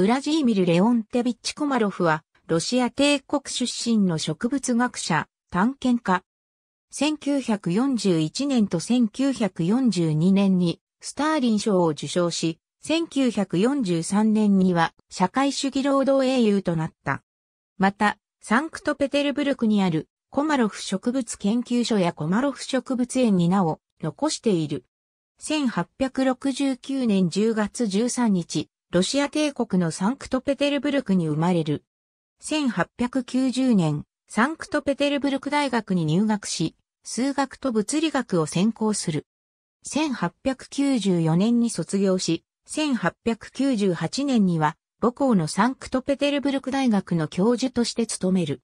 ウラジーミル・レオンテビッチ・コマロフは、ロシア帝国出身の植物学者、探検家。1941年と1942年に、スターリン賞を受賞し、1943年には社会主義労働英雄となった。また、サンクトペテルブルクにあるコマロフ植物研究所やコマロフ植物園に名を、残している。1869年10月13日、ロシア帝国のサンクトペテルブルクに生まれる。1890年、サンクトペテルブルク大学に入学し、数学と物理学を専攻する。1894年に卒業し、1898年には母校のサンクトペテルブルク大学の教授として務める。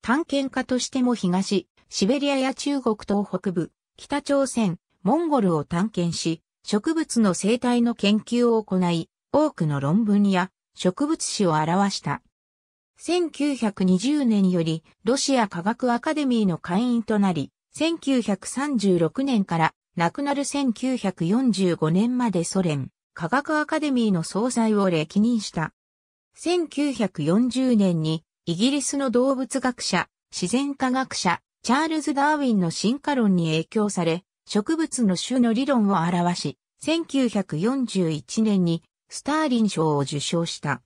探検家としても東、シベリアや中国東北部、北朝鮮、モンゴルを探検し、植物の生態の研究を行い、多くの論文や植物史を表した。1920年よりロシア科学アカデミーの会員となり、1936年から亡くなる1945年までソ連科学アカデミーの総裁を歴任した。1940年にイギリスの動物学者、自然科学者、チャールズ・ダーウィンの進化論に影響され、植物の種の理論を表し、1941年にスターリン賞を受賞した。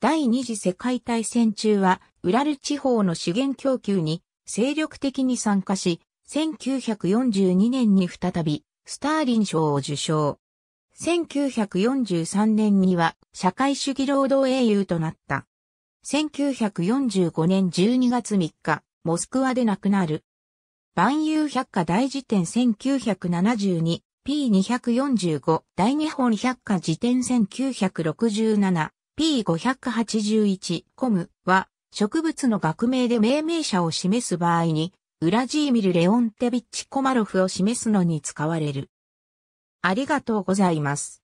第二次世界大戦中は、ウラル地方の資源供給に精力的に参加し、1942年に再び、スターリン賞を受賞。1943年には、社会主義労働英雄となった。1945年12月3日、モスクワで亡くなる。万有百科大辞典1972 P245 大日本百科辞典1967 P581 コムは植物の学名で命名者を示す場合にウラジーミル・レオンテビッチ・コマロフを示すのに使われる。ありがとうございます。